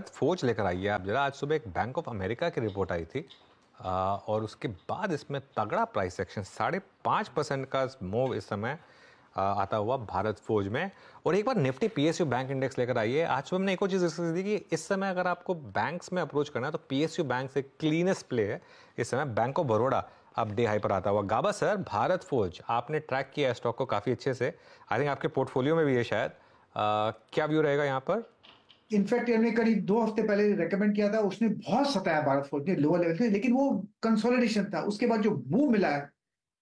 फौज लेकर आई है आप जरा आज सुबह एक बैंक ऑफ अमेरिका की रिपोर्ट आई थी आ, और उसके बाद इसमें तगड़ा प्राइस एक्शन साढ़े पाँच परसेंट का मूव इस समय आ, आता हुआ भारत फौज में और एक बार निफ्टी पी बैंक इंडेक्स लेकर आई है आज सुबह हमने एक और चीज़ दी कि इस समय अगर आपको बैंक्स में अप्रोच करना है तो पी बैंक से क्लीनेस्ट प्ले है इस समय बैंक ऑफ बड़ोड़ा अब डे हाई पर आता हुआ गाबा सर भारत फौज आपने ट्रैक किया है स्टॉक को काफ़ी अच्छे से आई थिंक आपके पोर्टफोलियो में भी है शायद आ, क्या व्यू रहेगा यहाँ पर इनफैक्ट हमने करीब दो हफ्ते पहले रेकमेंड किया था उसने बहुत सताया भारत फौज ने लोअर लेवल पे लेकिन वो कंसोलिडेशन था उसके बाद जो मूव मिला है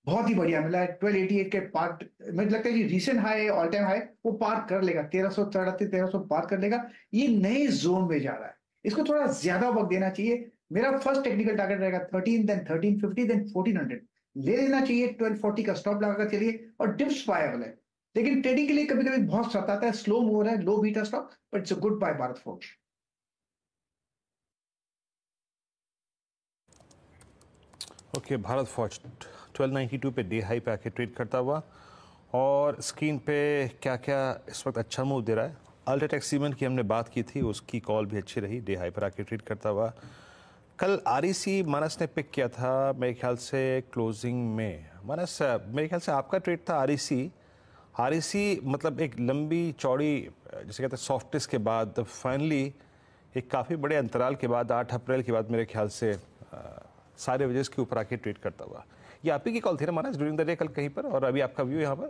बहुत ही बढ़िया मिला है ट्वेल्व एटी एट के पार मुझे लगता है कि recent high all time high वो पार कर लेगा तेरह सौ चढ़ाते तेरह सौ पार कर लेगा ये नए जोन में जा रहा है इसको थोड़ा ज्यादा वक्त देना चाहिए मेरा फर्स्ट टेक्निकल टारगेट रहेगा thirteen then thirteen fifty then fourteen hundred ले लेना चाहिए ट्वेल्व फोर्टी का स्टॉप लगाकर चलिए और डिप्स पाएबल है लेकिन ट्रेडिंग के लिए कभी कभी बहुत सताता है स्लो मूव है low beta stock but it's a good buy Bharat Forge okay Bharat Forge 1292 पे डे हाई पे आके ट्रेड करता हुआ और स्क्रीन पे क्या क्या इस वक्त अच्छा मूव दे रहा है अल्ट्राटेक सीमेंट की हमने बात की थी उसकी कॉल भी अच्छी रही डे हाई पर आके ट्रेड करता हुआ कल आर मानस e ने पिक किया था मेरे ख्याल से क्लोजिंग में मानस मेरे ख्याल से आपका ट्रेड था आर आर मतलब एक लंबी चौड़ी जैसे कहते हैं सॉफ्टनेस के बाद फाइनली तो एक काफ़ी बड़े अंतराल के बाद आठ अप्रैल के बाद मेरे ख्याल से आ, सारे वजह के ऊपर आके ट्वीट करता हुआ ये आप ही की कॉल थी ना महाराज ड्यूरिंग द डे कल कहीं पर और अभी आपका व्यू यहाँ पर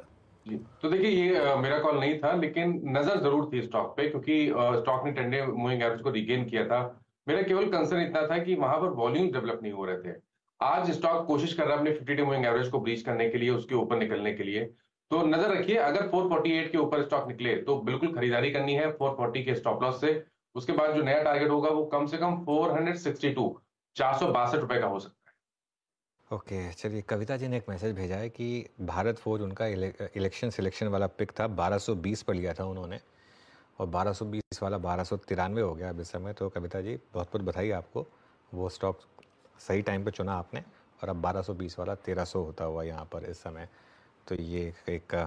तो देखिए ये आ, मेरा कॉल नहीं था लेकिन नजर जरूर थी स्टॉक पे क्योंकि स्टॉक ने टेंडे मूविंग एवरेज को रिगेन किया था मेरा केवल कंसर्न इतना था कि वहां पर वॉल्यूम डेवलप नहीं हो रहे थे आज स्टॉक कोशिश कर रहा है अपने 50 डे मूविंग एवरेज को ब्रीच करने के लिए उसके ऊपर निकलने के लिए तो नजर रखिए अगर 448 के ऊपर स्टॉक निकले तो बिल्कुल खरीदारी करनी है 440 के स्टॉप लॉस से उसके बाद जो नया टारगेट होगा वो कम से कम 462 चार सौ बासठ रुपए का हो सकता है ओके okay, चलिए कविता जी ने एक मैसेज भेजा है कि भारत फोर्ज उनका इलेक्शन सिलेक्शन वाला पिक था 1220 पर लिया था उन्होंने और 1220 वाला बारह हो गया अब इस समय तो कविता जी बहुत बहुत बधाई आपको वो स्टॉक सही टाइम पर चुना आपने और अब 1220 वाला 1300 होता हुआ यहाँ पर इस समय तो ये एक